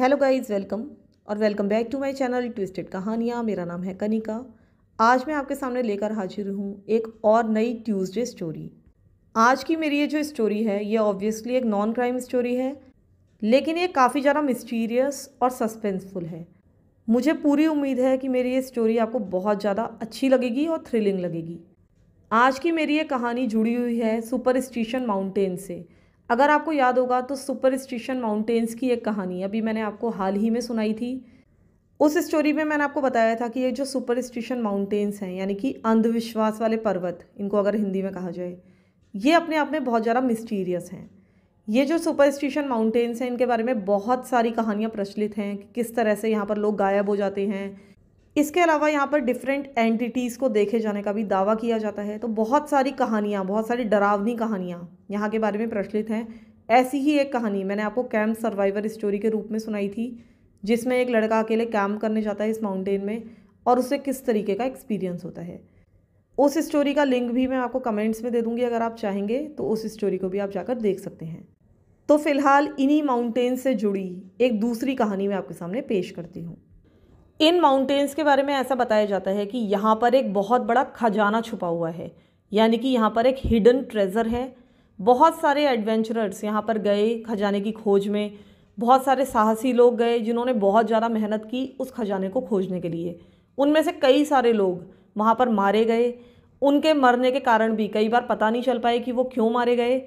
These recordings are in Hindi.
हेलो गाइस वेलकम और welcome back to my channel twisted कहानियाँ मेरा नाम है कनिका आज मैं आपके सामने लेकर हाजिर हूँ एक और नई ट्यूसडे स्टोरी आज की मेरी ये जो स्टोरी है ये ऑब्वियसली एक नॉन क्राइम स्टोरी है लेकिन ये काफ़ी ज़्यादा मिस्टीरियस और सस्पेंसफुल है मुझे पूरी उम्मीद है कि मेरी ये स्टोरी आपको बहुत ज़्यादा अच्छी लगेगी और थ्रिलिंग लगेगी आज की मेरी ये कहानी जुड़ी हुई है सुपरस्टिशन माउंटेन से अगर आपको याद होगा तो सुपर स्टिशन माउंटेन्स की एक कहानी अभी मैंने आपको हाल ही में सुनाई थी उस स्टोरी में मैंने आपको बताया था कि ये जो सुपर स्टिशन माउंटेन्स हैं यानी कि अंधविश्वास वाले पर्वत इनको अगर हिंदी में कहा जाए ये अपने आप में बहुत ज़्यादा मिस्टीरियस हैं ये जो सुपर स्टिशन माउंटेन्स हैं इनके बारे में बहुत सारी कहानियाँ प्रचलित हैं कि किस तरह से यहाँ पर लोग गायब हो जाते हैं इसके अलावा यहाँ पर डिफरेंट एंटिटीज़ को देखे जाने का भी दावा किया जाता है तो बहुत सारी कहानियाँ बहुत सारी डरावनी कहानियाँ यहाँ के बारे में प्रचलित हैं ऐसी ही एक कहानी मैंने आपको कैम्प सर्वाइवर स्टोरी के रूप में सुनाई थी जिसमें एक लड़का अकेले कैम्प करने जाता है इस माउंटेन में और उसे किस तरीके का एक्सपीरियंस होता है उस स्टोरी का लिंक भी मैं आपको कमेंट्स में दे दूंगी अगर आप चाहेंगे तो उस स्टोरी को भी आप जाकर देख सकते हैं तो फिलहाल इन्हीं माउंटेन से जुड़ी एक दूसरी कहानी मैं आपके सामने पेश करती हूँ इन माउंटेन्स के बारे में ऐसा बताया जाता है कि यहाँ पर एक बहुत बड़ा खजाना छुपा हुआ है यानी कि यहाँ पर एक हिडन ट्रेज़र है बहुत सारे एडवेंचरर्स यहाँ पर गए खजाने की खोज में बहुत सारे साहसी लोग गए जिन्होंने बहुत ज़्यादा मेहनत की उस खजाने को खोजने के लिए उनमें से कई सारे लोग वहाँ पर मारे गए उनके मरने के कारण भी कई बार पता नहीं चल पाए कि वो क्यों मारे गए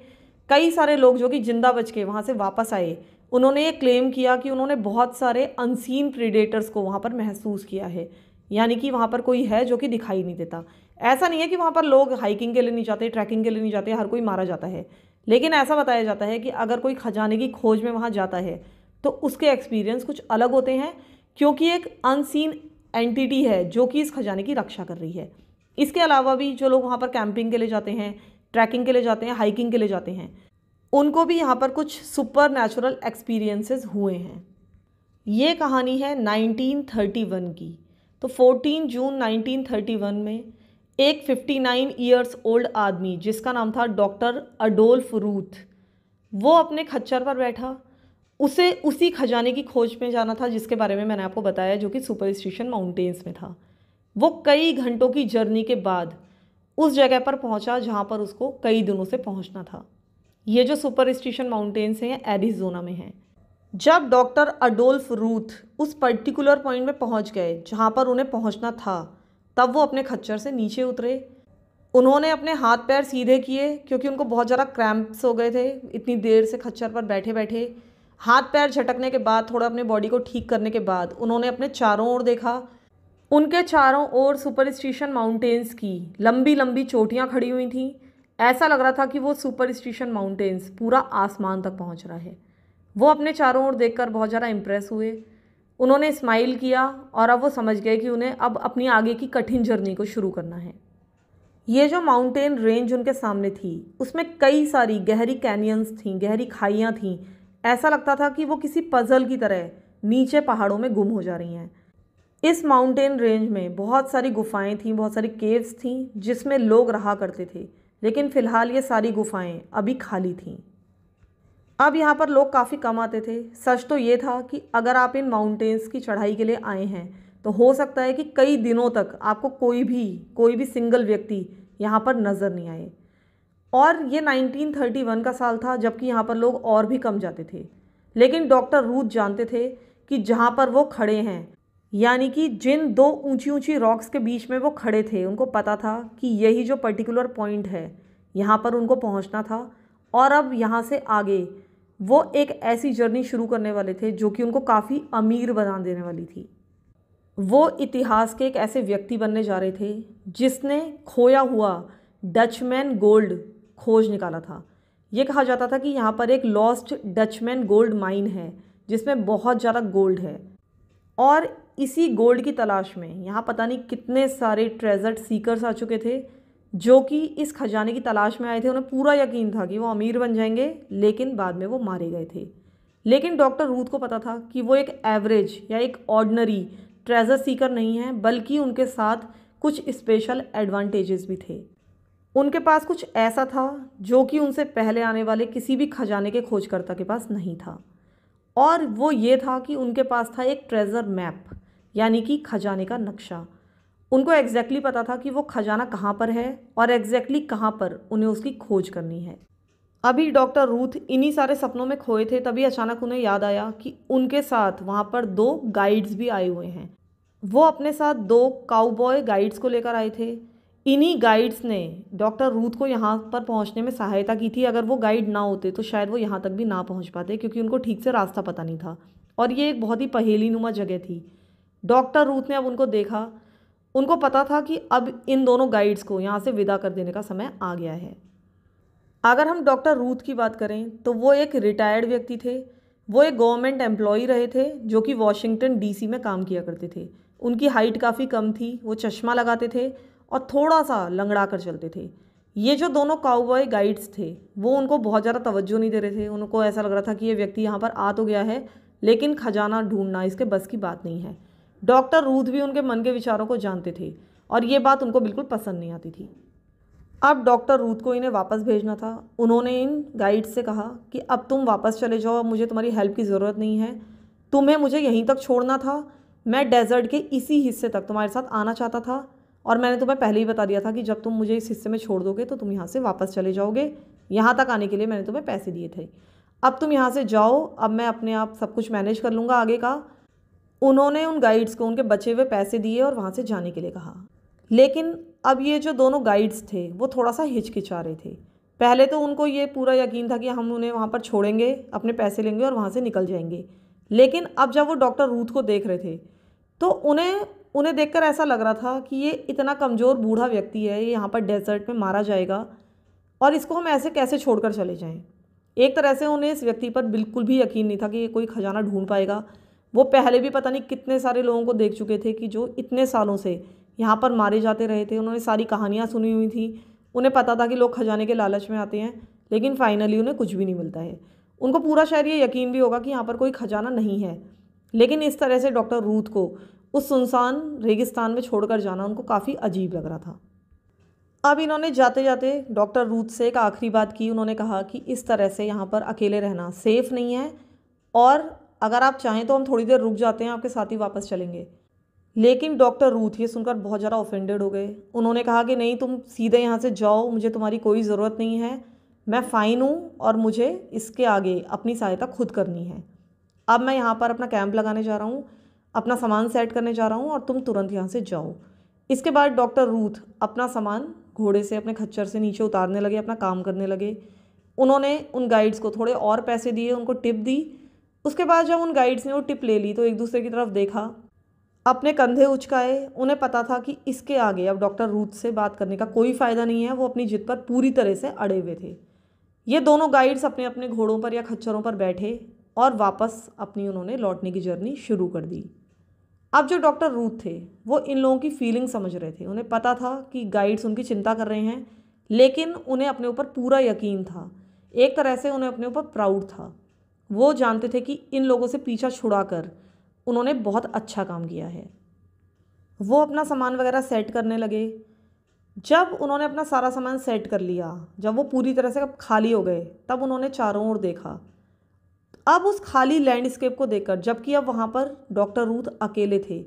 कई सारे लोग जो कि ज़िंदा बच के वहाँ से वापस आए उन्होंने ये क्लेम किया कि उन्होंने बहुत सारे अनसीन प्रीडेटर्स को वहाँ पर महसूस किया है यानी कि वहाँ पर कोई है जो कि दिखाई नहीं देता ऐसा नहीं है कि वहाँ पर लोग हाइकिंग के लिए नहीं जाते ट्रैकिंग के लिए नहीं जाते हर कोई मारा जाता है लेकिन ऐसा बताया जाता है कि अगर कोई खजाने की खोज में वहाँ जाता है तो उसके एक्सपीरियंस कुछ अलग होते हैं क्योंकि एक अनसीन एंटिटी है जो कि इस खजाने की रक्षा कर रही है इसके अलावा भी जो लोग वहाँ पर कैंपिंग के लिए जाते हैं ट्रैकिंग के लिए जाते हैं हाइकिंग के लिए जाते हैं उनको भी यहाँ पर कुछ सुपर नेचुरल एक्सपीरियंसेस हुए हैं ये कहानी है 1931 की तो 14 जून 1931 में एक 59 ईयर्स ओल्ड आदमी जिसका नाम था डॉक्टर अडोल्फ रूथ वो अपने खच्चर पर बैठा उसे उसी खजाने की खोज में जाना था जिसके बारे में मैंने आपको बताया जो कि सुपर स्टेशन माउंटेन्स में था वो कई घंटों की जर्नी के बाद उस जगह पर पहुंचा जहां पर उसको कई दिनों से पहुंचना था ये जो सुपर स्टेशन माउंटेन्स हैं एरिजोना में हैं जब डॉक्टर अडोल्फ रूथ उस पर्टिकुलर पॉइंट में पहुंच गए जहां पर उन्हें पहुंचना था तब वो अपने खच्चर से नीचे उतरे उन्होंने अपने हाथ पैर सीधे किए क्योंकि उनको बहुत ज़्यादा क्रैम्प्स हो गए थे इतनी देर से खच्चर पर बैठे बैठे हाथ पैर झटकने के बाद थोड़ा अपने बॉडी को ठीक करने के बाद उन्होंने अपने चारों ओर देखा उनके चारों ओर सुपरस्टिशन माउंटेन्स की लंबी लंबी चोटियाँ खड़ी हुई थी ऐसा लग रहा था कि वो सुपर स्टेशन माउंटेन्स पूरा आसमान तक पहुँच रहा है वो अपने चारों ओर देखकर बहुत ज़्यादा इम्प्रेस हुए उन्होंने स्माइल किया और अब वो समझ गए कि उन्हें अब अपनी आगे की कठिन जर्नी को शुरू करना है ये जो माउंटेन रेंज उनके सामने थी उसमें कई सारी गहरी कैनियंस थी गहरी खाइयाँ थीं ऐसा लगता था कि वो किसी पज़ल की तरह नीचे पहाड़ों में गुम हो जा रही हैं इस माउंटेन रेंज में बहुत सारी गुफाएं थीं बहुत सारी केव्स थीं जिसमें लोग रहा करते थे लेकिन फ़िलहाल ये सारी गुफाएं अभी खाली थीं अब यहाँ पर लोग काफ़ी कम आते थे सच तो ये था कि अगर आप इन माउंटेन्स की चढ़ाई के लिए आए हैं तो हो सकता है कि कई दिनों तक आपको कोई भी कोई भी सिंगल व्यक्ति यहाँ पर नज़र नहीं आए और ये 1931 का साल था जबकि यहाँ पर लोग और भी कम जाते थे लेकिन डॉक्टर रूथ जानते थे कि जहाँ पर वो खड़े हैं यानी कि जिन दो ऊंची ऊंची रॉक्स के बीच में वो खड़े थे उनको पता था कि यही जो पर्टिकुलर पॉइंट है यहाँ पर उनको पहुँचना था और अब यहाँ से आगे वो एक ऐसी जर्नी शुरू करने वाले थे जो कि उनको काफ़ी अमीर बना देने वाली थी वो इतिहास के एक ऐसे व्यक्ति बनने जा रहे थे जिसने खोया हुआ डचमैन गोल्ड खोज निकाला था ये कहा जाता था कि यहाँ पर एक लॉस्ट डचमैन गोल्ड माइन है जिसमें बहुत ज़्यादा गोल्ड है और इसी गोल्ड की तलाश में यहाँ पता नहीं कितने सारे ट्रेजर सीकर्स आ चुके थे जो कि इस खजाने की तलाश में आए थे उन्हें पूरा यकीन था कि वो अमीर बन जाएंगे लेकिन बाद में वो मारे गए थे लेकिन डॉक्टर रूथ को पता था कि वो एक एवरेज या एक ऑर्डनरी ट्रेजर सीकर नहीं है बल्कि उनके साथ कुछ स्पेशल एडवांटेजेस भी थे उनके पास कुछ ऐसा था जो कि उनसे पहले आने वाले किसी भी खजाने के खोजकर्ता के पास नहीं था और वो ये था कि उनके पास था एक ट्रेजर मैप यानी कि खजाने का नक्शा उनको एग्जैक्टली exactly पता था कि वो खजाना कहाँ पर है और एग्जैक्टली exactly कहाँ पर उन्हें उसकी खोज करनी है अभी डॉक्टर रूथ इन्हीं सारे सपनों में खोए थे तभी अचानक उन्हें याद आया कि उनके साथ वहाँ पर दो गाइड्स भी आए हुए हैं वो अपने साथ दो काउबॉय गाइड्स को लेकर आए थे इन्हीं गाइड्स ने डॉक्टर रूथ को यहाँ पर पहुँचने में सहायता की थी अगर वो गाइड ना होते तो शायद वो यहाँ तक भी ना पहुँच पाते क्योंकि उनको ठीक से रास्ता पता नहीं था और ये एक बहुत ही पहेली नुमा जगह थी डॉक्टर रूथ ने अब उनको देखा उनको पता था कि अब इन दोनों गाइड्स को यहाँ से विदा कर देने का समय आ गया है अगर हम डॉक्टर रूथ की बात करें तो वो एक रिटायर्ड व्यक्ति थे वो एक गवर्नमेंट एम्प्लॉय रहे थे जो कि वॉशिंगटन डीसी में काम किया करते थे उनकी हाइट काफ़ी कम थी वो चश्मा लगाते थे और थोड़ा सा लंगड़ा कर चलते थे ये जो दोनों काउबॉय गाइड्स थे वो उनको बहुत ज़्यादा तवज्जो नहीं दे रहे थे उनको ऐसा लग रहा था कि ये व्यक्ति यहाँ पर आ तो गया है लेकिन खजाना ढूंढना इसके बस की बात नहीं है डॉक्टर रूथ भी उनके मन के विचारों को जानते थे और ये बात उनको बिल्कुल पसंद नहीं आती थी अब डॉक्टर रूथ को इन्हें वापस भेजना था उन्होंने इन गाइड से कहा कि अब तुम वापस चले जाओ मुझे तुम्हारी हेल्प की ज़रूरत नहीं है तुम्हें मुझे यहीं तक छोड़ना था मैं डेजर्ट के इसी हिस्से तक तुम्हारे साथ आना चाहता था और मैंने तुम्हें पहले ही बता दिया था कि जब तुम मुझे इस हिस्से में छोड़ दोगे तो तुम यहाँ से वापस चले जाओगे यहाँ तक आने के लिए मैंने तुम्हें पैसे दिए थे अब तुम यहाँ से जाओ अब मैं अपने आप सब कुछ मैनेज कर लूँगा आगे का उन्होंने उन गाइड्स को उनके बचे हुए पैसे दिए और वहाँ से जाने के लिए कहा लेकिन अब ये जो दोनों गाइड्स थे वो थोड़ा सा हिचकिचा रहे थे पहले तो उनको ये पूरा यकीन था कि हम उन्हें वहाँ पर छोड़ेंगे अपने पैसे लेंगे और वहाँ से निकल जाएंगे लेकिन अब जब वो डॉक्टर रूथ को देख रहे थे तो उन्हें उन्हें देखकर ऐसा लग रहा था कि ये इतना कमज़ोर बूढ़ा व्यक्ति है ये यहाँ पर डेजर्ट में मारा जाएगा और इसको हम ऐसे कैसे छोड़कर चले जाएं एक तरह से उन्हें इस व्यक्ति पर बिल्कुल भी यकीन नहीं था कि ये कोई खजाना ढूंढ पाएगा वो पहले भी पता नहीं कितने सारे लोगों को देख चुके थे कि जो इतने सालों से यहाँ पर मारे जाते रहे थे उन्होंने सारी कहानियाँ सुनी हुई थी उन्हें पता था कि लोग खजाने के लालच में आते हैं लेकिन फाइनली उन्हें कुछ भी नहीं मिलता है उनको पूरा शायद ये यकीन भी होगा कि यहाँ पर कोई खजाना नहीं है लेकिन इस तरह से डॉक्टर रूथ को उस सुनसान रेगिस्तान में छोड़कर जाना उनको काफ़ी अजीब लग रहा था अब इन्होंने जाते जाते डॉक्टर रूथ से एक आखिरी बात की उन्होंने कहा कि इस तरह से यहाँ पर अकेले रहना सेफ़ नहीं है और अगर आप चाहें तो हम थोड़ी देर रुक जाते हैं आपके साथ ही वापस चलेंगे लेकिन डॉक्टर रूथ ये सुनकर बहुत ज़्यादा ऑफेंडेड हो गए उन्होंने कहा कि नहीं तुम सीधे यहाँ से जाओ मुझे तुम्हारी कोई ज़रूरत नहीं है मैं फ़ाइन हूँ और मुझे इसके आगे अपनी सहायता खुद करनी है अब मैं यहाँ पर अपना कैंप लगाने जा रहा हूँ अपना सामान सेट करने जा रहा हूँ और तुम तुरंत यहाँ से जाओ इसके बाद डॉक्टर रूथ अपना सामान घोड़े से अपने खच्चर से नीचे उतारने लगे अपना काम करने लगे उन्होंने उन गाइड्स को थोड़े और पैसे दिए उनको टिप दी उसके बाद जब उन गाइड्स ने वो टिप ले ली तो एक दूसरे की तरफ देखा अपने कंधे उचकाए उन्हें पता था कि इसके आगे अब डॉक्टर रूथ से बात करने का कोई फ़ायदा नहीं है वो अपनी जिद पर पूरी तरह से अड़े हुए थे ये दोनों गाइड्स अपने अपने घोड़ों पर या खच्चरों पर बैठे और वापस अपनी उन्होंने लौटने की जर्नी शुरू कर दी अब जो डॉक्टर रूथ थे वो इन लोगों की फीलिंग समझ रहे थे उन्हें पता था कि गाइड्स उनकी चिंता कर रहे हैं लेकिन उन्हें अपने ऊपर पूरा यकीन था एक तरह से उन्हें अपने ऊपर प्राउड था वो जानते थे कि इन लोगों से पीछा छुड़ा कर उन्होंने बहुत अच्छा काम किया है वो अपना सामान वगैरह सेट करने लगे जब उन्होंने अपना सारा सामान सेट कर लिया जब वो पूरी तरह से खाली हो गए तब उन्होंने चारों ओर देखा अब उस खाली लैंडस्केप को देखकर जबकि अब वहाँ पर डॉक्टर रूथ अकेले थे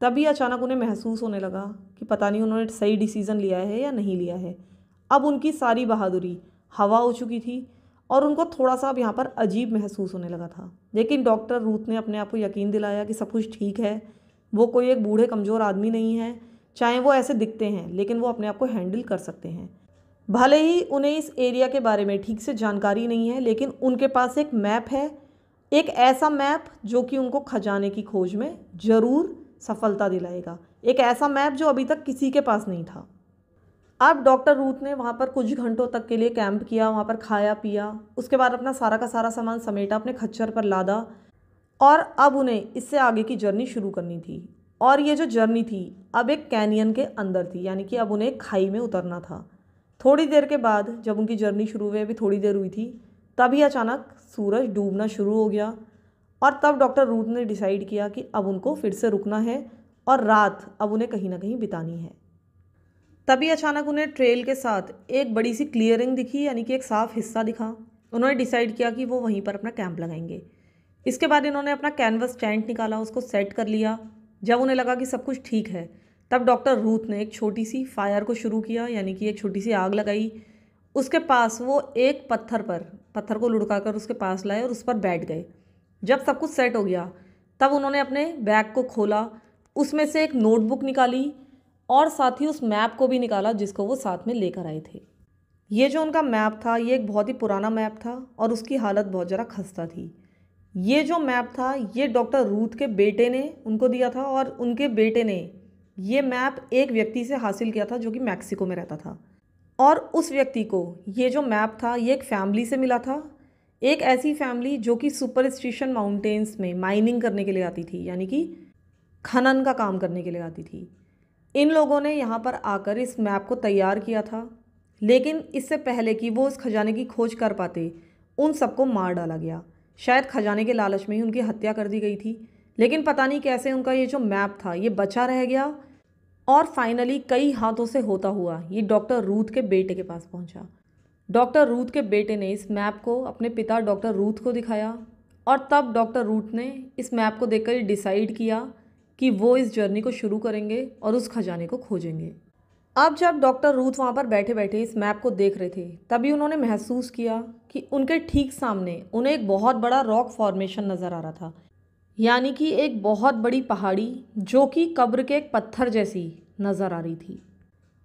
तभी अचानक उन्हें महसूस होने लगा कि पता नहीं उन्होंने सही डिसीज़न लिया है या नहीं लिया है अब उनकी सारी बहादुरी हवा हो चुकी थी और उनको थोड़ा सा अब यहाँ पर अजीब महसूस होने लगा था लेकिन डॉक्टर रूथ ने अपने आप को यकीन दिलाया कि सब कुछ ठीक है वो कोई एक बूढ़े कमज़ोर आदमी नहीं है चाहे वो ऐसे दिखते हैं लेकिन वो अपने आप को हैंडल कर सकते हैं भले ही उन्हें इस एरिया के बारे में ठीक से जानकारी नहीं है लेकिन उनके पास एक मैप है एक ऐसा मैप जो कि उनको खजाने की खोज में ज़रूर सफलता दिलाएगा एक ऐसा मैप जो अभी तक किसी के पास नहीं था अब डॉक्टर रूथ ने वहाँ पर कुछ घंटों तक के लिए कैंप किया वहाँ पर खाया पिया उसके बाद अपना सारा का सारा सामान समेटा अपने खच्चर पर लादा और अब उन्हें इससे आगे की जर्नी शुरू करनी थी और ये जो जर्नी थी अब एक कैनियन के अंदर थी यानी कि अब उन्हें एक खाई में उतरना था थोड़ी देर के बाद जब उनकी जर्नी शुरू हुई अभी थोड़ी देर हुई थी तभी अचानक सूरज डूबना शुरू हो गया और तब डॉक्टर रूथ ने डिसाइड किया कि अब उनको फिर से रुकना है और रात अब उन्हें कहीं ना कहीं बितानी है तभी अचानक उन्हें ट्रेल के साथ एक बड़ी सी क्लियरिंग दिखी यानी कि एक साफ हिस्सा दिखा उन्होंने डिसाइड किया कि वो वहीं पर अपना कैंप लगाएंगे इसके बाद इन्होंने अपना कैनवस टेंट निकाला उसको सेट कर लिया जब उन्हें लगा कि सब कुछ ठीक है तब डॉक्टर रूथ ने एक छोटी सी फायर को शुरू किया यानी कि एक छोटी सी आग लगाई उसके पास वो एक पत्थर पर पत्थर को लुड़का कर उसके पास लाए और उस पर बैठ गए जब सब कुछ सेट हो गया तब उन्होंने अपने बैग को खोला उसमें से एक नोटबुक निकाली और साथ ही उस मैप को भी निकाला जिसको वो साथ में लेकर आए थे ये जो उनका मैप था ये एक बहुत ही पुराना मैप था और उसकी हालत बहुत ज़रा खस्ता थी ये जो मैप था ये डॉक्टर रूथ के बेटे ने उनको दिया था और उनके बेटे ने ये मैप एक व्यक्ति से हासिल किया था जो कि मैक्सिको में रहता था और उस व्यक्ति को ये जो मैप था ये एक फैमिली से मिला था एक ऐसी फैमिली जो कि सुपरस्टिशन माउंटेन्स में माइनिंग करने के लिए आती थी यानी कि खनन का काम करने के लिए आती थी इन लोगों ने यहाँ पर आकर इस मैप को तैयार किया था लेकिन इससे पहले कि वो उस खजाने की खोज कर पाते उन सबको मार डाला गया शायद खजाने के लालच में ही उनकी हत्या कर दी गई थी लेकिन पता नहीं कैसे उनका ये जो मैप था ये बचा रह गया और फाइनली कई हाथों से होता हुआ ये डॉक्टर रूथ के बेटे के पास पहुंचा डॉक्टर रूथ के बेटे ने इस मैप को अपने पिता डॉक्टर रूथ को दिखाया और तब डॉक्टर रूथ ने इस मैप को देखकर डिसाइड किया कि वो इस जर्नी को शुरू करेंगे और उस खजाने को खोजेंगे अब जब डॉक्टर रूथ वहाँ पर बैठे बैठे इस मैप को देख रहे थे तभी उन्होंने महसूस किया कि उनके ठीक सामने उन्हें एक बहुत बड़ा रॉक फॉर्मेशन नज़र आ रहा था यानी कि एक बहुत बड़ी पहाड़ी जो कि कब्र के एक पत्थर जैसी नज़र आ रही थी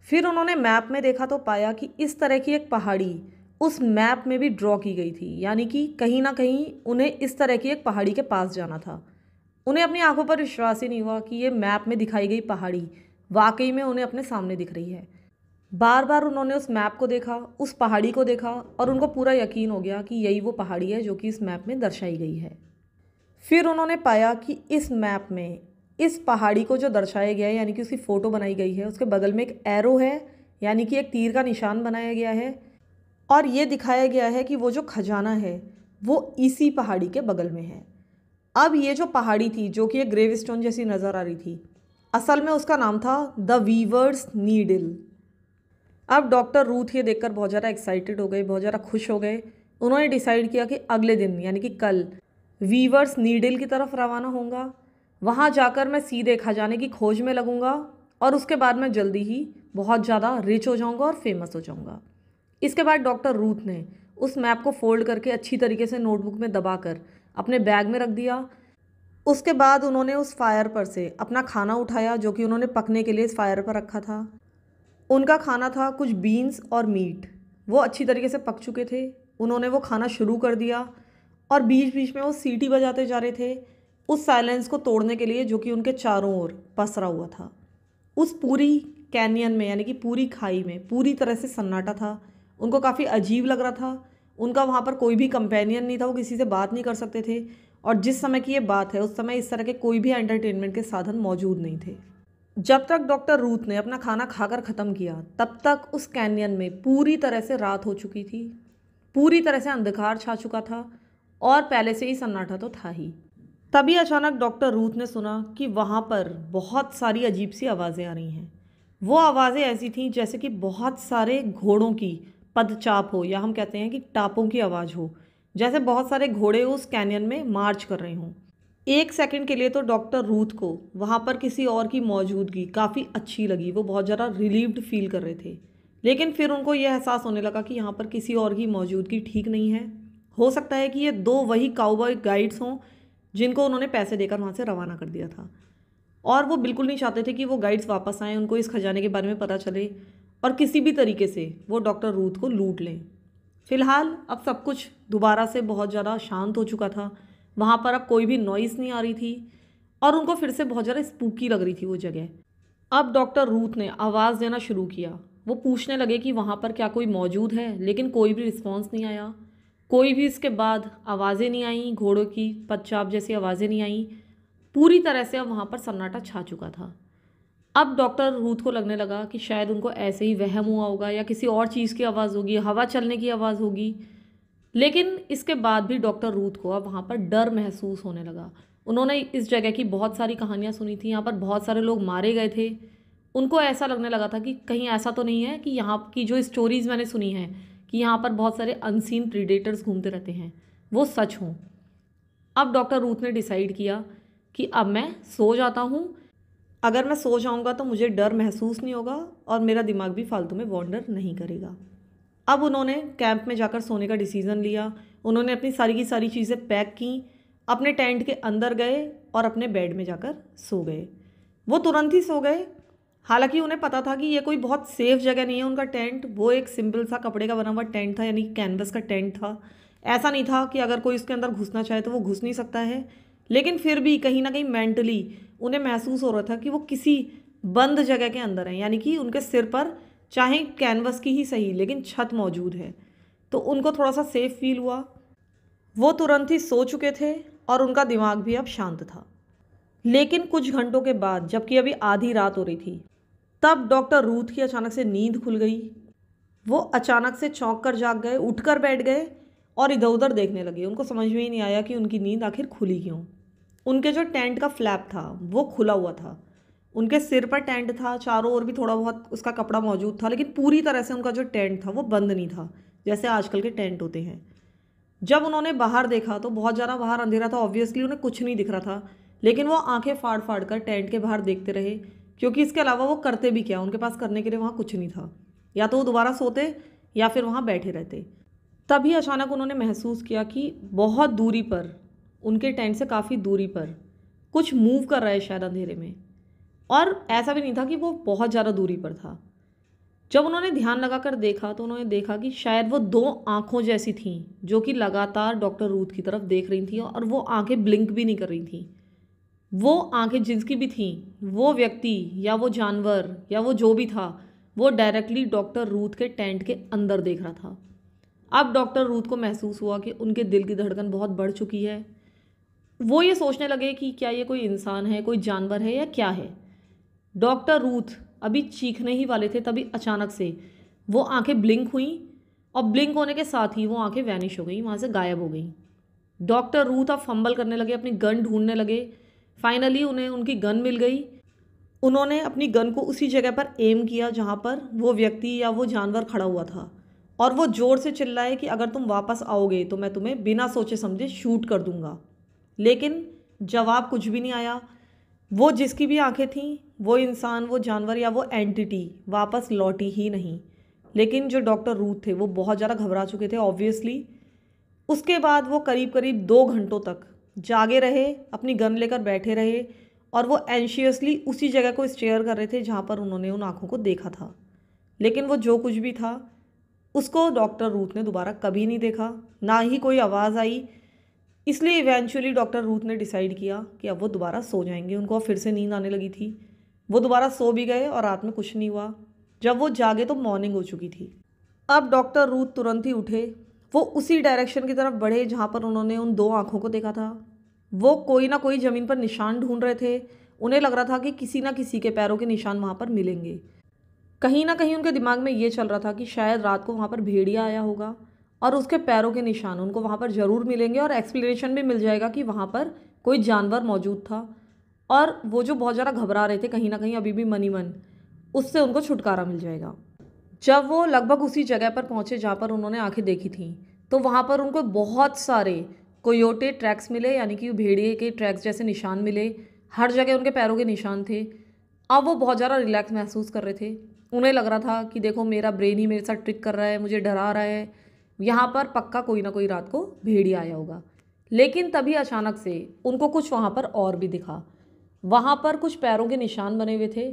फिर उन्होंने मैप में देखा तो पाया कि इस तरह की एक पहाड़ी उस मैप में भी ड्रॉ की गई थी यानी कि कहीं ना कहीं उन्हें इस तरह की एक पहाड़ी के पास जाना था उन्हें अपनी आंखों पर विश्वास ही नहीं हुआ कि ये मैप में दिखाई गई पहाड़ी वाकई में उन्हें अपने सामने दिख रही है बार बार उन्होंने उस मैप को देखा उस पहाड़ी को देखा और उनको पूरा यकीन हो गया कि यही वो पहाड़ी है जो कि इस मैप में दर्शाई गई है फिर उन्होंने पाया कि इस मैप में इस पहाड़ी को जो दर्शाया गया है यानी कि उसकी फ़ोटो बनाई गई है उसके बगल में एक एरो है यानी कि एक तीर का निशान बनाया गया है और ये दिखाया गया है कि वो जो खजाना है वो इसी पहाड़ी के बगल में है अब ये जो पहाड़ी थी जो कि एक ग्रेव स्टोन जैसी नज़र आ रही थी असल में उसका नाम था द वीवर्स नीडल अब डॉक्टर रूथ ये देखकर बहुत ज़्यादा एक्साइटेड हो गए बहुत ज़्यादा खुश हो गए उन्होंने डिसाइड किया कि अगले दिन यानी कि कल वीवर्स नीडल की तरफ रवाना होंगे वहाँ जाकर मैं सीधे खजाने की खोज में लगूँगा और उसके बाद मैं जल्दी ही बहुत ज़्यादा रिच हो जाऊँगा और फेमस हो जाऊँगा इसके बाद डॉक्टर रूथ ने उस मैप को फोल्ड करके अच्छी तरीके से नोटबुक में दबा कर अपने बैग में रख दिया उसके बाद उन्होंने उस फायर पर से अपना खाना उठाया जो कि उन्होंने पकने के लिए इस फायर पर रखा था उनका खाना था कुछ बीन्स और मीट वो अच्छी तरीके से पक चुके थे उन्होंने वो खाना शुरू कर दिया और बीच बीच में वो सीटी बजाते जा रहे थे उस साइलेंस को तोड़ने के लिए जो कि उनके चारों ओर पसरा हुआ था उस पूरी कैनियन में यानी कि पूरी खाई में पूरी तरह से सन्नाटा था उनको काफ़ी अजीब लग रहा था उनका वहाँ पर कोई भी कंपेनियन नहीं था वो किसी से बात नहीं कर सकते थे और जिस समय की ये बात है उस समय इस तरह के कोई भी एंटरटेनमेंट के साधन मौजूद नहीं थे जब तक डॉक्टर रूथ ने अपना खाना खाकर ख़त्म किया तब तक उस कैनियन में पूरी तरह से रात हो चुकी थी पूरी तरह से अंधकार छा चुका था और पहले से ही सन्नाटा तो था ही तभी अचानक डॉक्टर रूथ ने सुना कि वहाँ पर बहुत सारी अजीब सी आवाज़ें आ रही हैं वो आवाज़ें ऐसी थीं जैसे कि बहुत सारे घोड़ों की पदचाप हो या हम कहते हैं कि टापों की आवाज़ हो जैसे बहुत सारे घोड़े उस कैनियन में मार्च कर रहे हों एक सेकंड के लिए तो डॉक्टर रूथ को वहाँ पर किसी और की मौजूदगी काफ़ी अच्छी लगी वो बहुत ज़्यादा रिलीव्ड फील कर रहे थे लेकिन फिर उनको यह एहसास होने लगा कि यहाँ पर किसी और की मौजूदगी ठीक नहीं है हो सकता है कि ये दो वही काउबॉय गाइड्स हों जिनको उन्होंने पैसे देकर वहाँ से रवाना कर दिया था और वो बिल्कुल नहीं चाहते थे कि वो गाइड्स वापस आएँ उनको इस खजाने के बारे में पता चले और किसी भी तरीके से वो डॉक्टर रूथ को लूट लें फिलहाल अब सब कुछ दोबारा से बहुत ज़्यादा शांत हो चुका था वहाँ पर अब कोई भी नॉइस नहीं आ रही थी और उनको फिर से बहुत ज़्यादा स्पूकी लग रही थी वो जगह अब डॉक्टर रूथ ने आवाज़ देना शुरू किया वो पूछने लगे कि वहाँ पर क्या कोई मौजूद है लेकिन कोई भी रिस्पॉन्स नहीं आया कोई भी इसके बाद आवाज़ें नहीं आईं घोड़ों की पच्चाप जैसी आवाज़ें नहीं आईं पूरी तरह से अब वहाँ पर सन्नाटा छा चुका था अब डॉक्टर रूथ को लगने लगा कि शायद उनको ऐसे ही वहम हुआ होगा या किसी और चीज़ की आवाज़ होगी हवा चलने की आवाज़ होगी लेकिन इसके बाद भी डॉक्टर रूथ को अब वहाँ पर डर महसूस होने लगा उन्होंने इस जगह की बहुत सारी कहानियाँ सुनी थी यहाँ पर बहुत सारे लोग मारे गए थे उनको ऐसा लगने लगा था कि कहीं ऐसा तो नहीं है कि यहाँ की जो स्टोरीज़ मैंने सुनी हैं कि यहाँ पर बहुत सारे अनसीन प्रीडेटर्स घूमते रहते हैं वो सच हों अब डॉक्टर रूथ ने डिसाइड किया कि अब मैं सो जाता हूँ अगर मैं सो जाऊँगा तो मुझे डर महसूस नहीं होगा और मेरा दिमाग भी फालतू में वॉन्डर नहीं करेगा अब उन्होंने कैंप में जाकर सोने का डिसीज़न लिया उन्होंने अपनी सारी की सारी चीज़ें पैक की अपने टेंट के अंदर गए और अपने बेड में जाकर सो गए वो तुरंत ही सो गए हालांकि उन्हें पता था कि ये कोई बहुत सेफ़ जगह नहीं है उनका टेंट वो एक सिंपल सा कपड़े का बना हुआ टेंट था यानी कैनवस का टेंट था ऐसा नहीं था कि अगर कोई उसके अंदर घुसना चाहे तो वो घुस नहीं सकता है लेकिन फिर भी कहीं ना कहीं मेंटली उन्हें महसूस हो रहा था कि वो किसी बंद जगह के अंदर हैं यानी कि उनके सिर पर चाहे कैनवस की ही सही लेकिन छत मौजूद है तो उनको थोड़ा सा सेफ फील हुआ वो तुरंत ही सो चुके थे और उनका दिमाग भी अब शांत था लेकिन कुछ घंटों के बाद जबकि अभी आधी रात हो रही थी तब डॉक्टर रूथ की अचानक से नींद खुल गई वो अचानक से चौंक कर जाग गए उठकर बैठ गए और इधर उधर देखने लगे उनको समझ में ही नहीं आया कि उनकी नींद आखिर खुली क्यों उनके जो टेंट का फ्लैप था वो खुला हुआ था उनके सिर पर टेंट था चारों ओर भी थोड़ा बहुत उसका कपड़ा मौजूद था लेकिन पूरी तरह से उनका जो टेंट था वो बंद नहीं था जैसे आजकल के टेंट होते हैं जब उन्होंने बाहर देखा तो बहुत ज़्यादा बाहर अंधेरा था ऑब्वियसली उन्हें कुछ नहीं दिख रहा था लेकिन वो आंखें फाड़ फाड़ कर टेंट के बाहर देखते रहे क्योंकि इसके अलावा वो करते भी क्या उनके पास करने के लिए वहाँ कुछ नहीं था या तो वो दोबारा सोते या फिर वहाँ बैठे रहते तभी अचानक उन्होंने महसूस किया कि बहुत दूरी पर उनके टेंट से काफ़ी दूरी पर कुछ मूव कर रहा है शायद अंधेरे में और ऐसा भी नहीं था कि वो बहुत ज़्यादा दूरी पर था जब उन्होंने ध्यान लगा कर देखा तो उन्होंने देखा कि शायद वो दो आँखों जैसी थीं जो कि लगातार डॉक्टर रूथ की तरफ देख रही थी और वो आँखें ब्लिंक भी नहीं कर रही थी वो आँखें जिसकी भी थीं वो व्यक्ति या वो जानवर या वो जो भी था वो डायरेक्टली डॉक्टर रूथ के टेंट के अंदर देख रहा था अब डॉक्टर रूथ को महसूस हुआ कि उनके दिल की धड़कन बहुत बढ़ चुकी है वो ये सोचने लगे कि क्या ये कोई इंसान है कोई जानवर है या क्या है डॉक्टर रूथ अभी चीखने ही वाले थे तभी अचानक से वो आंखें ब्लिंक हुई और ब्लिंक होने के साथ ही वो आंखें वैनिश हो गई वहाँ से गायब हो गई डॉक्टर रूथ अब फंबल करने लगे अपनी गन ढूंढने लगे फाइनली उन्हें उनकी गन मिल गई उन्होंने अपनी गन को उसी जगह पर एम किया जहाँ पर वो व्यक्ति या वो जानवर खड़ा हुआ था और वो ज़ोर से चिल्लाए कि अगर तुम वापस आओगे तो मैं तुम्हें बिना सोचे समझे शूट कर दूंगा लेकिन जवाब कुछ भी नहीं आया वो जिसकी भी आंखें थीं वो इंसान वो जानवर या वो एंटिटी वापस लौटी ही नहीं लेकिन जो डॉक्टर रूथ थे वो बहुत ज़्यादा घबरा चुके थे ऑब्वियसली उसके बाद वो करीब करीब दो घंटों तक जागे रहे अपनी गन लेकर बैठे रहे और वो एनशियसली उसी जगह को स्टेयर कर रहे थे जहाँ पर उन्होंने उन आँखों को देखा था लेकिन वो जो कुछ भी था उसको डॉक्टर रूथ ने दोबारा कभी नहीं देखा ना ही कोई आवाज़ आई इसलिए इवेंचुअली डॉक्टर रूथ ने डिसाइड किया कि अब वो दोबारा सो जाएंगे उनको अब फिर से नींद आने लगी थी वो दोबारा सो भी गए और रात में कुछ नहीं हुआ जब वो जागे तो मॉर्निंग हो चुकी थी अब डॉक्टर रूथ तुरंत ही उठे वो उसी डायरेक्शन की तरफ बढ़े जहाँ पर उन्होंने उन दो आँखों को देखा था वो कोई ना कोई ज़मीन पर निशान ढूंढ रहे थे उन्हें लग रहा था कि किसी ना किसी के पैरों के निशान वहाँ पर मिलेंगे कहीं ना कहीं उनके दिमाग में ये चल रहा था कि शायद रात को वहाँ पर भेड़िया आया होगा और उसके पैरों के निशान उनको वहाँ पर ज़रूर मिलेंगे और एक्सप्लेनेशन भी मिल जाएगा कि वहाँ पर कोई जानवर मौजूद था और वो जो बहुत ज़्यादा घबरा रहे थे कहीं ना कहीं अभी भी मनी मन उससे उनको छुटकारा मिल जाएगा जब वो लगभग उसी जगह पर पहुँचे जहाँ पर उन्होंने आँखें देखी थी तो वहाँ पर उनको बहुत सारे कोयोटे ट्रैक्स मिले यानी कि भेड़िए के ट्रैक्स जैसे निशान मिले हर जगह उनके पैरों के निशान थे अब वो बहुत ज़्यादा रिलैक्स महसूस कर रहे थे उन्हें लग रहा था कि देखो मेरा ब्रेन ही मेरे साथ ट्रिक कर रहा है मुझे डरा रहा है यहाँ पर पक्का कोई ना कोई रात को भेड़िया आया होगा लेकिन तभी अचानक से उनको कुछ वहाँ पर और भी दिखा वहाँ पर कुछ पैरों के निशान बने हुए थे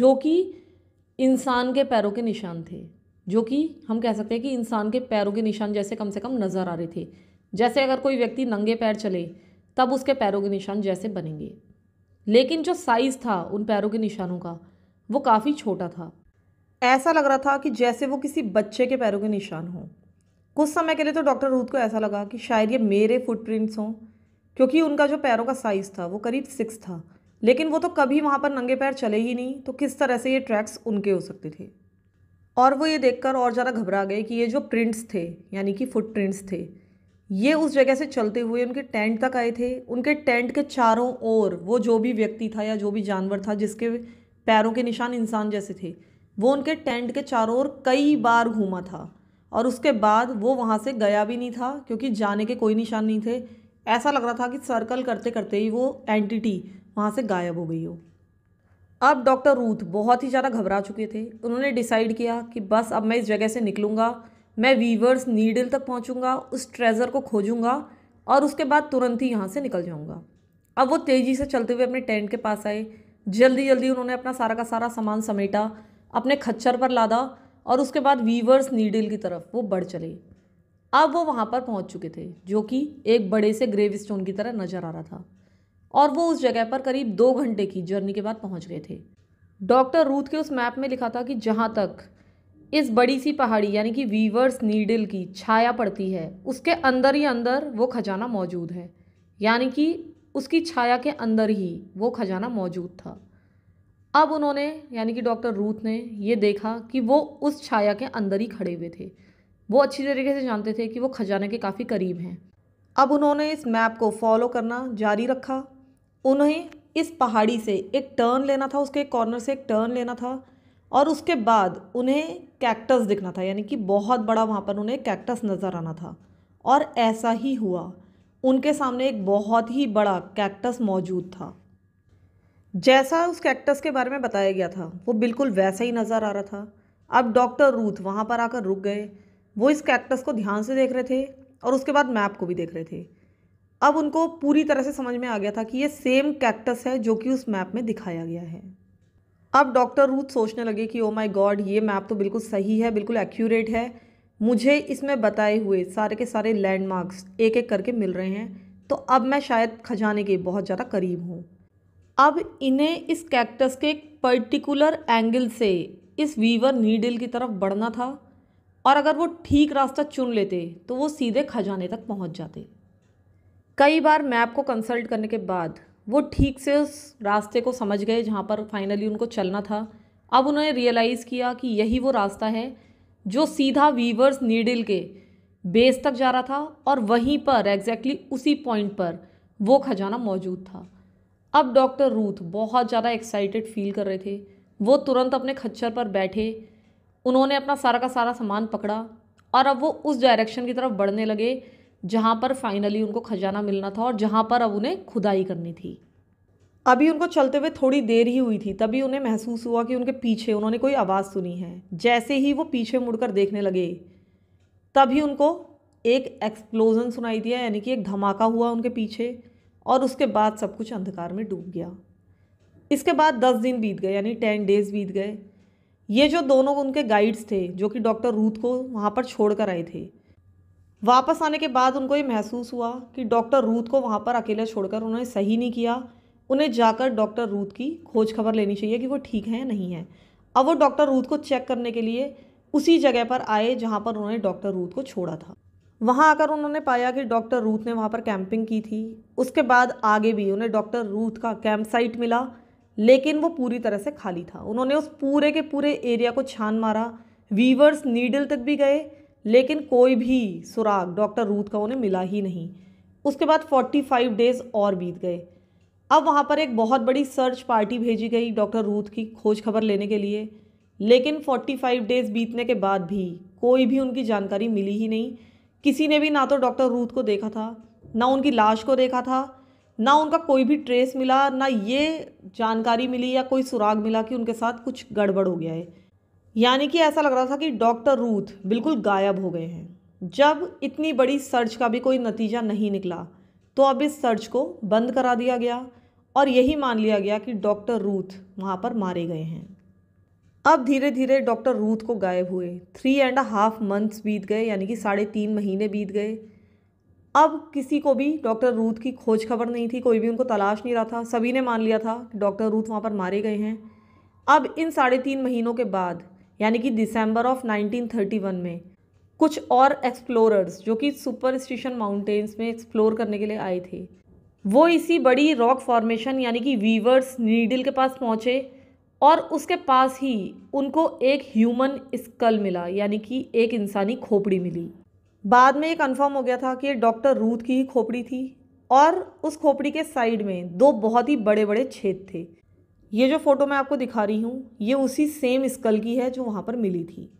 जो कि इंसान के पैरों के निशान थे जो कि हम कह सकते हैं कि इंसान के पैरों के निशान जैसे कम से कम नज़र आ रहे थे जैसे अगर कोई व्यक्ति नंगे पैर चले तब उसके पैरों के निशान जैसे बनेंगे लेकिन जो साइज़ था उन पैरों के निशानों का वो काफ़ी छोटा था ऐसा लग रहा था कि जैसे वो किसी बच्चे के पैरों के निशान हों कुछ समय के लिए तो डॉक्टर रूथ को ऐसा लगा कि शायद ये मेरे फुटप्रिंट्स हों क्योंकि उनका जो पैरों का साइज़ था वो करीब सिक्स था लेकिन वो तो कभी वहाँ पर नंगे पैर चले ही नहीं तो किस तरह से ये ट्रैक्स उनके हो सकते थे और वो ये देखकर और ज़्यादा घबरा गए कि ये जो प्रिंट्स थे यानी कि फुट प्रिंट्स थे ये उस जगह से चलते हुए उनके टेंट तक आए थे उनके टेंट के चारों ओर वो जो भी व्यक्ति था या जो भी जानवर था जिसके पैरों के निशान इंसान जैसे थे वो उनके टेंट के चारों ओर कई बार घूमा था और उसके बाद वो वहाँ से गया भी नहीं था क्योंकि जाने के कोई निशान नहीं थे ऐसा लग रहा था कि सर्कल करते करते ही वो एंटिटी वहाँ से गायब हो गई हो अब डॉक्टर रूथ बहुत ही ज़्यादा घबरा चुके थे उन्होंने डिसाइड किया कि बस अब मैं इस जगह से निकलूँगा मैं वीवर्स नीडल तक पहुँचूँगा उस ट्रेज़र को खोजूँगा और उसके बाद तुरंत ही यहाँ से निकल जाऊँगा अब वो तेज़ी से चलते हुए अपने टेंट के पास आए जल्दी जल्दी उन्होंने अपना सारा का सारा सामान समेटा अपने खच्चर पर लादा और उसके बाद वीवर्स नीडल की तरफ वो बढ़ चले अब वो वहाँ पर पहुँच चुके थे जो कि एक बड़े से ग्रेव स्टोन की तरह नज़र आ रहा था और वो उस जगह पर करीब दो घंटे की जर्नी के बाद पहुँच गए थे डॉक्टर रूथ के उस मैप में लिखा था कि जहाँ तक इस बड़ी सी पहाड़ी यानी कि वीवर्स नीडल की छाया पड़ती है उसके अंदर ही अंदर वो खजाना मौजूद है यानी कि उसकी छाया के अंदर ही वो खजाना मौजूद था अब उन्होंने यानी कि डॉक्टर रूथ ने ये देखा कि वो उस छाया के अंदर ही खड़े हुए थे वो अच्छी तरीके से जानते थे कि वो खजाने के काफ़ी करीब हैं अब उन्होंने इस मैप को फॉलो करना जारी रखा उन्हें इस पहाड़ी से एक टर्न लेना था उसके कॉर्नर से एक टर्न लेना था और उसके बाद उन्हें कैक्टस दिखना था यानी कि बहुत बड़ा वहाँ पर उन्हें कैक्टस नज़र आना था और ऐसा ही हुआ उनके सामने एक बहुत ही बड़ा कैक्टस मौजूद था जैसा उस कैक्टस के बारे में बताया गया था वो बिल्कुल वैसा ही नज़र आ रहा था अब डॉक्टर रूथ वहाँ पर आकर रुक गए वो इस कैक्टस को ध्यान से देख रहे थे और उसके बाद मैप को भी देख रहे थे अब उनको पूरी तरह से समझ में आ गया था कि ये सेम कैक्टस है जो कि उस मैप में दिखाया गया है अब डॉक्टर रूथ सोचने लगे कि ओ माय गॉड ये मैप तो बिल्कुल सही है बिल्कुल एक्यूरेट है मुझे इसमें बताए हुए सारे के सारे लैंडमार्क्स एक एक करके मिल रहे हैं तो अब मैं शायद खजाने के बहुत ज़्यादा करीब हूँ अब इन्हें इस कैक्टस के एक पर्टिकुलर एंगल से इस वीवर नीडल की तरफ बढ़ना था और अगर वो ठीक रास्ता चुन लेते तो वो सीधे खजाने तक पहुंच जाते कई बार मैप को कंसल्ट करने के बाद वो ठीक से उस रास्ते को समझ गए जहाँ पर फाइनली उनको चलना था अब उन्होंने रियलाइज़ किया कि यही वो रास्ता है जो सीधा वीवर्स नीडल के बेस तक जा रहा था और वहीं पर एग्जैक्टली exactly उसी पॉइंट पर वो खजाना मौजूद था अब डॉक्टर रूथ बहुत ज़्यादा एक्साइटेड फील कर रहे थे वो तुरंत अपने खच्चर पर बैठे उन्होंने अपना सारा का सारा सामान पकड़ा और अब वो उस डायरेक्शन की तरफ बढ़ने लगे जहाँ पर फाइनली उनको खजाना मिलना था और जहाँ पर अब उन्हें खुदाई करनी थी अभी उनको चलते हुए थोड़ी देर ही हुई थी तभी उन्हें महसूस हुआ कि उनके पीछे उन्होंने कोई आवाज़ सुनी है जैसे ही वो पीछे मुड़कर देखने लगे तभी उनको एक एक्सप्लोजन सुनाई दिया यानी कि एक धमाका हुआ उनके पीछे और उसके बाद सब कुछ अंधकार में डूब गया इसके बाद दस दिन बीत गए यानी टेन डेज बीत गए ये जो दोनों उनके गाइड्स थे जो कि डॉक्टर रूथ को वहाँ पर छोड़ कर आए थे वापस आने के बाद उनको ये महसूस हुआ कि डॉक्टर रूथ को वहाँ पर अकेला छोड़कर उन्होंने सही नहीं किया उन्हें जाकर डॉक्टर रूथ की खोज खबर लेनी चाहिए कि वो ठीक है या नहीं है अब वो डॉक्टर रूथ को चेक करने के लिए उसी जगह पर आए जहाँ पर उन्होंने डॉक्टर रूथ को छोड़ा था वहाँ आकर उन्होंने पाया कि डॉक्टर रूथ ने वहाँ पर कैंपिंग की थी उसके बाद आगे भी उन्हें डॉक्टर रूथ का कैंप साइट मिला लेकिन वो पूरी तरह से खाली था उन्होंने उस पूरे के पूरे एरिया को छान मारा वीवर्स नीडल तक भी गए लेकिन कोई भी सुराग डॉक्टर रूथ का उन्हें मिला ही नहीं उसके बाद 45 डेज़ और बीत गए अब वहाँ पर एक बहुत बड़ी सर्च पार्टी भेजी गई डॉक्टर रूथ की खोज खबर लेने के लिए लेकिन 45 डेज़ बीतने के बाद भी कोई भी उनकी जानकारी मिली ही नहीं किसी ने भी ना तो डॉक्टर रूथ को देखा था ना उनकी लाश को देखा था ना उनका कोई भी ट्रेस मिला ना ये जानकारी मिली या कोई सुराग मिला कि उनके साथ कुछ गड़बड़ हो गया है यानी कि ऐसा लग रहा था कि डॉक्टर रूथ बिल्कुल गायब हो गए हैं जब इतनी बड़ी सर्च का भी कोई नतीजा नहीं निकला तो अब इस सर्च को बंद करा दिया गया और यही मान लिया गया कि डॉक्टर रूथ वहाँ पर मारे गए हैं अब धीरे धीरे डॉक्टर रूथ को गायब हुए थ्री एंड हाफ मंथ्स बीत गए यानी कि साढ़े तीन महीने बीत गए अब किसी को भी डॉक्टर रूथ की खोज खबर नहीं थी कोई भी उनको तलाश नहीं रहा था सभी ने मान लिया था कि डॉक्टर रूथ वहाँ पर मारे गए हैं अब इन साढ़े तीन महीनों के बाद यानी कि दिसंबर ऑफ 1931 में कुछ और एक्सप्लोरर्स जो कि सुपर स्टेशन माउंटेन्स में एक्सप्लोर करने के लिए आए थे वो इसी बड़ी रॉक फॉर्मेशन यानी कि वीवर्स नीडल के पास पहुँचे और उसके पास ही उनको एक ह्यूमन स्कल मिला यानी कि एक इंसानी खोपड़ी मिली बाद में ये कन्फर्म हो गया था कि ये डॉक्टर रूथ की ही खोपड़ी थी और उस खोपड़ी के साइड में दो बहुत ही बड़े बड़े छेद थे ये जो फ़ोटो मैं आपको दिखा रही हूँ ये उसी सेम स्कल की है जो वहाँ पर मिली थी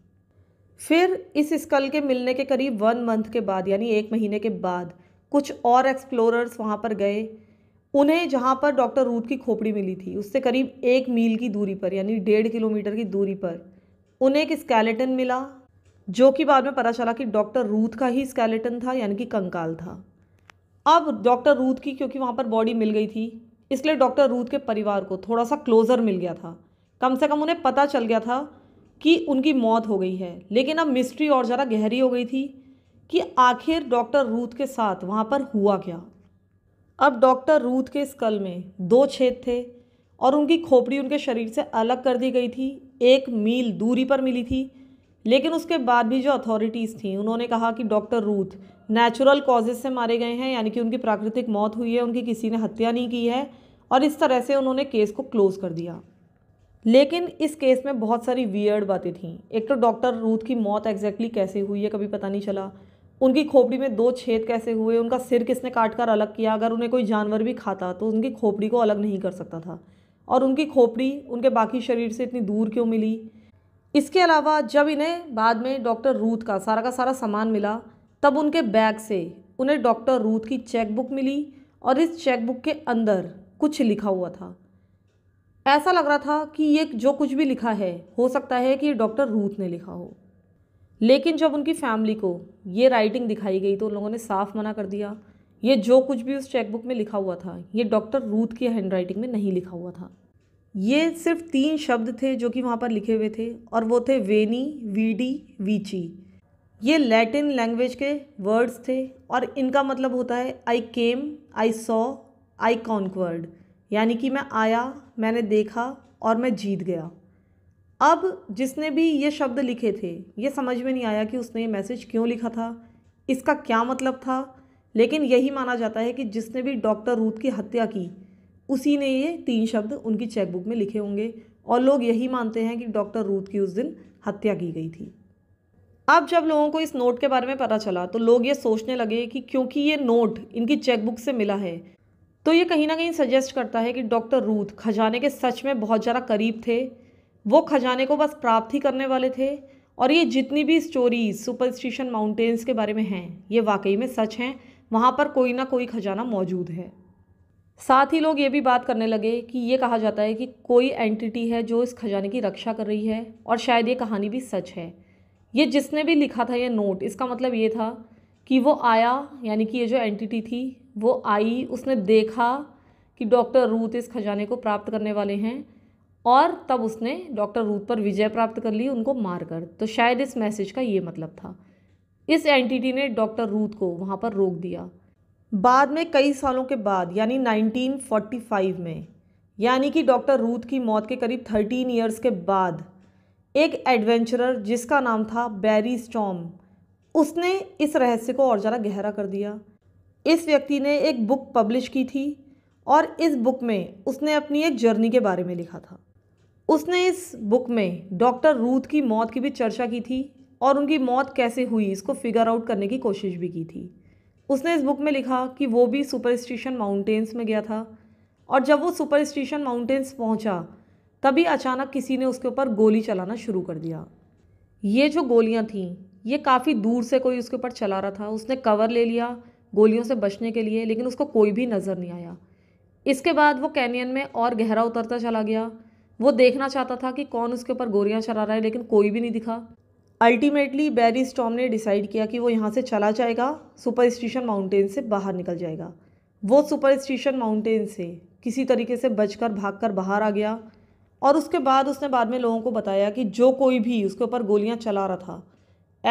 फिर इस स्कल के मिलने के करीब वन मंथ के बाद यानी एक महीने के बाद कुछ और एक्सप्लोरर्स वहाँ पर गए उन्हें जहाँ पर डॉक्टर रूथ की खोपड़ी मिली थी उससे करीब एक मील की दूरी पर यानी डेढ़ किलोमीटर की दूरी पर उन्हें एक स्केलेटन मिला जो कि बाद में पता चला कि डॉक्टर रूथ का ही स्केलेटन था यानी कि कंकाल था अब डॉक्टर रूथ की क्योंकि वहाँ पर बॉडी मिल गई थी इसलिए डॉक्टर रूथ के परिवार को थोड़ा सा क्लोज़र मिल गया था कम से कम उन्हें पता चल गया था कि उनकी मौत हो गई है लेकिन अब मिस्ट्री और ज़्यादा गहरी हो गई थी कि आखिर डॉक्टर रूथ के साथ वहाँ पर हुआ क्या अब डॉक्टर रूथ के स्कल में दो छेद थे और उनकी खोपड़ी उनके शरीर से अलग कर दी गई थी एक मील दूरी पर मिली थी लेकिन उसके बाद भी जो अथॉरिटीज़ थी उन्होंने कहा कि डॉक्टर रूथ नेचुरल कॉजेज से मारे गए हैं यानी कि उनकी प्राकृतिक मौत हुई है उनकी किसी ने हत्या नहीं की है और इस तरह से उन्होंने केस को क्लोज़ कर दिया लेकिन इस केस में बहुत सारी वियर्ड बातें थीं एक तो डॉक्टर रूथ की मौत एग्जैक्टली कैसे हुई है कभी पता नहीं चला उनकी खोपड़ी में दो छेद कैसे हुए उनका सिर किसने काट कर अलग किया अगर उन्हें कोई जानवर भी खाता तो उनकी खोपड़ी को अलग नहीं कर सकता था और उनकी खोपड़ी उनके बाकी शरीर से इतनी दूर क्यों मिली इसके अलावा जब इन्हें बाद में डॉक्टर रूथ का सारा का सारा सामान मिला तब उनके बैग से उन्हें डॉक्टर रूथ की चेकबुक मिली और इस चेकबुक के अंदर कुछ लिखा हुआ था ऐसा लग रहा था कि ये जो कुछ भी लिखा है हो सकता है कि डॉक्टर रूथ ने लिखा हो लेकिन जब उनकी फैमिली को ये राइटिंग दिखाई गई तो उन लोगों ने साफ मना कर दिया ये जो कुछ भी उस चेकबुक में लिखा हुआ था ये डॉक्टर रूथ की हैंडराइटिंग में नहीं लिखा हुआ था ये सिर्फ तीन शब्द थे जो कि वहाँ पर लिखे हुए थे और वो थे वेनी वीडी वीची ये लैटिन लैंग्वेज के वर्ड्स थे और इनका मतलब होता है आई केम आई सॉ आई कॉन्कवर्ड यानी कि मैं आया मैंने देखा और मैं जीत गया अब जिसने भी ये शब्द लिखे थे ये समझ में नहीं आया कि उसने ये मैसेज क्यों लिखा था इसका क्या मतलब था लेकिन यही माना जाता है कि जिसने भी डॉक्टर रूथ की हत्या की उसी ने ये तीन शब्द उनकी चेकबुक में लिखे होंगे और लोग यही मानते हैं कि डॉक्टर रूथ की उस दिन हत्या की गई थी अब जब लोगों को इस नोट के बारे में पता चला तो लोग ये सोचने लगे कि क्योंकि ये नोट इनकी चेकबुक से मिला है तो ये कहीं ना कहीं सजेस्ट करता है कि डॉक्टर रूथ खजाने के सच में बहुत ज़्यादा करीब थे वो खजाने को बस प्राप्त ही करने वाले थे और ये जितनी भी स्टोरीज सुपरस्टिशन माउंटेन्स के बारे में हैं ये वाकई में सच हैं वहाँ पर कोई ना कोई खजाना मौजूद है साथ ही लोग ये भी बात करने लगे कि ये कहा जाता है कि कोई एंटिटी है जो इस खजाने की रक्षा कर रही है और शायद ये कहानी भी सच है ये जिसने भी लिखा था ये नोट इसका मतलब ये था कि वो आया यानी कि ये जो एंटिटी थी वो आई उसने देखा कि डॉक्टर रूथ इस खजाने को प्राप्त करने वाले हैं और तब उसने डॉक्टर रूथ पर विजय प्राप्त कर ली उनको मारकर तो शायद इस मैसेज का ये मतलब था इस एंटिटी ने डॉक्टर रूथ को वहाँ पर रोक दिया बाद में कई सालों के बाद यानी 1945 में यानी कि डॉक्टर रूथ की मौत के करीब 13 इयर्स के बाद एक एडवेंचरर जिसका नाम था बैरी स्टॉम उसने इस रहस्य को और ज़्यादा गहरा कर दिया इस व्यक्ति ने एक बुक पब्लिश की थी और इस बुक में उसने अपनी एक जर्नी के बारे में लिखा था उसने इस बुक में डॉक्टर रूथ की मौत की भी चर्चा की थी और उनकी मौत कैसे हुई इसको फिगर आउट करने की कोशिश भी की थी उसने इस बुक में लिखा कि वो भी सुपर स्टेशन माउंटेन्स में गया था और जब वो सुपर स्टेशन माउंटेन्स पहुंचा तभी अचानक किसी ने उसके ऊपर गोली चलाना शुरू कर दिया ये जो गोलियां थीं ये काफ़ी दूर से कोई उसके ऊपर चला रहा था उसने कवर ले लिया गोलियों से बचने के लिए लेकिन उसको कोई भी नज़र नहीं आया इसके बाद वो कैनियन में और गहरा उतरता चला गया वो देखना चाहता था कि कौन उसके ऊपर गोरियाँ चला रहा है लेकिन कोई भी नहीं दिखा अल्टीमेटली बैरी स्टॉम ने डिसाइड किया कि वो यहाँ से चला जाएगा सुपर स्टेशन माउंटेन से बाहर निकल जाएगा वो सुपर स्टेशन माउंटेन से किसी तरीके से बचकर भागकर बाहर आ गया और उसके बाद उसने बाद में लोगों को बताया कि जो कोई भी उसके ऊपर गोलियां चला रहा था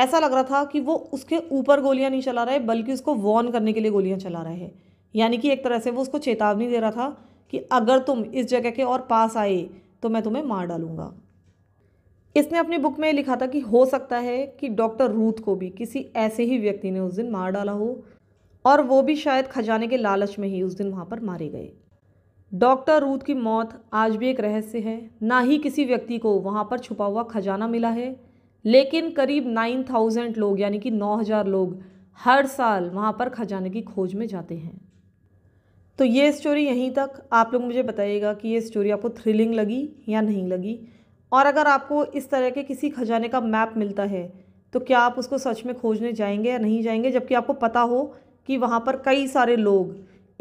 ऐसा लग रहा था कि वो उसके ऊपर गोलियां नहीं चला रहा है बल्कि उसको वॉर्न करने के लिए गोलियां चला रहे हैं यानी कि एक तरह से वो उसको चेतावनी दे रहा था कि अगर तुम इस जगह के और पास आए तो मैं तुम्हें मार डालूंगा इसने अपनी बुक में लिखा था कि हो सकता है कि डॉक्टर रूथ को भी किसी ऐसे ही व्यक्ति ने उस दिन मार डाला हो और वो भी शायद खजाने के लालच में ही उस दिन वहाँ पर मारे गए डॉक्टर रूथ की मौत आज भी एक रहस्य है ना ही किसी व्यक्ति को वहाँ पर छुपा हुआ खजाना मिला है लेकिन करीब नाइन थाउजेंड लोग यानी कि नौ हज़ार लोग हर साल वहाँ पर खजाने की खोज में जाते हैं तो ये स्टोरी यहीं तक आप लोग मुझे बताइएगा कि ये स्टोरी आपको थ्रिलिंग लगी या नहीं लगी और अगर आपको इस तरह के किसी खजाने का मैप मिलता है तो क्या आप उसको सच में खोजने जाएंगे या नहीं जाएंगे जबकि आपको पता हो कि वहाँ पर कई सारे लोग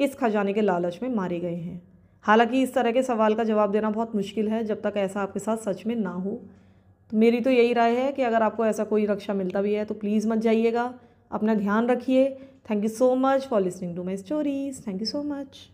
इस खजाने के लालच में मारे गए हैं हालांकि इस तरह के सवाल का जवाब देना बहुत मुश्किल है जब तक ऐसा आपके साथ सच में ना हो तो मेरी तो यही राय है कि अगर आपको ऐसा कोई रक्षा मिलता भी है तो प्लीज़ मत जाइएगा अपना ध्यान रखिए Thank you so much for listening to my stories. Thank you so much.